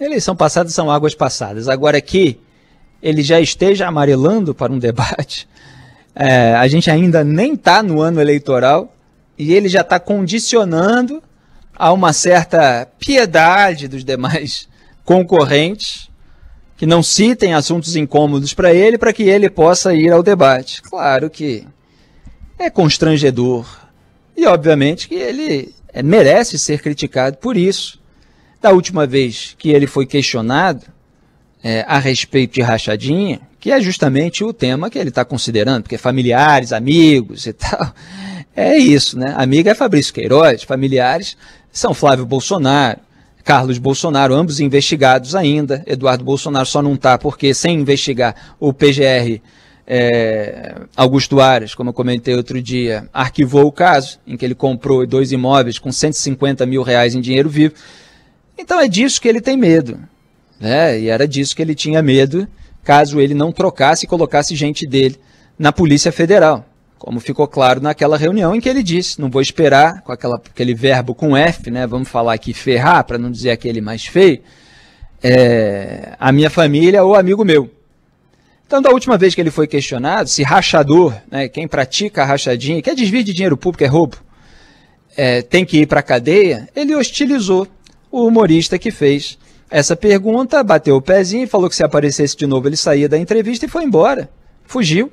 Eleição passada são águas passadas. Agora que ele já esteja amarelando para um debate, é, a gente ainda nem está no ano eleitoral e ele já está condicionando a uma certa piedade dos demais concorrentes que não citem assuntos incômodos para ele, para que ele possa ir ao debate. Claro que é constrangedor e, obviamente, que ele é, merece ser criticado por isso da última vez que ele foi questionado é, a respeito de rachadinha, que é justamente o tema que ele está considerando, porque familiares, amigos e tal. É isso, né? Amiga é Fabrício Queiroz, familiares são Flávio Bolsonaro, Carlos Bolsonaro, ambos investigados ainda. Eduardo Bolsonaro só não está porque, sem investigar o PGR é, Augusto Ares, como eu comentei outro dia, arquivou o caso em que ele comprou dois imóveis com 150 mil reais em dinheiro vivo. Então é disso que ele tem medo. Né? E era disso que ele tinha medo caso ele não trocasse e colocasse gente dele na Polícia Federal. Como ficou claro naquela reunião em que ele disse: não vou esperar, com aquela, aquele verbo com F, né? vamos falar aqui ferrar, para não dizer aquele mais feio, é, a minha família ou amigo meu. Então, da última vez que ele foi questionado, se rachador, né, quem pratica rachadinha, que é desvio de dinheiro público, é roubo, é, tem que ir para a cadeia, ele hostilizou o humorista que fez essa pergunta, bateu o pezinho, falou que se aparecesse de novo ele saía da entrevista e foi embora. Fugiu.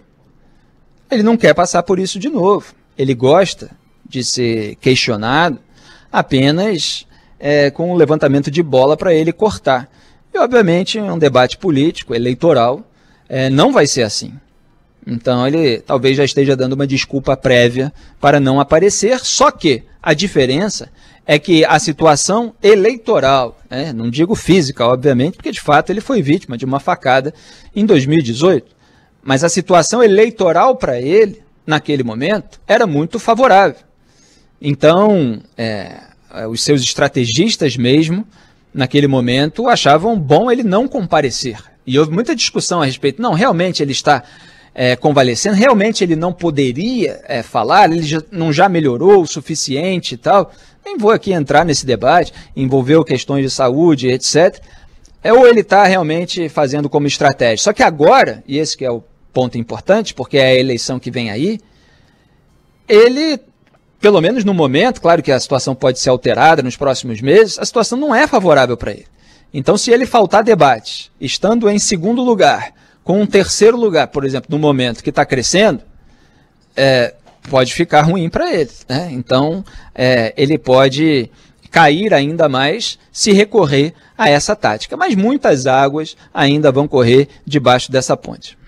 Ele não quer passar por isso de novo. Ele gosta de ser questionado apenas é, com um levantamento de bola para ele cortar. E, obviamente, um debate político, eleitoral, é, não vai ser assim. Então, ele talvez já esteja dando uma desculpa prévia para não aparecer, só que a diferença é que a situação eleitoral, né, não digo física, obviamente, porque de fato ele foi vítima de uma facada em 2018, mas a situação eleitoral para ele, naquele momento, era muito favorável. Então, é, é, os seus estrategistas mesmo, naquele momento, achavam bom ele não comparecer. E houve muita discussão a respeito. Não, realmente ele está é, convalescendo. Realmente ele não poderia é, falar, ele já, não já melhorou o suficiente e tal. Nem vou aqui entrar nesse debate, envolveu questões de saúde, etc. É, ou ele está realmente fazendo como estratégia. Só que agora, e esse que é o ponto importante, porque é a eleição que vem aí, ele pelo menos no momento, claro que a situação pode ser alterada nos próximos meses, a situação não é favorável para ele. Então, se ele faltar debate, estando em segundo lugar, com um terceiro lugar, por exemplo, no momento que está crescendo, é, pode ficar ruim para ele. Né? Então, é, ele pode cair ainda mais se recorrer a essa tática. Mas muitas águas ainda vão correr debaixo dessa ponte.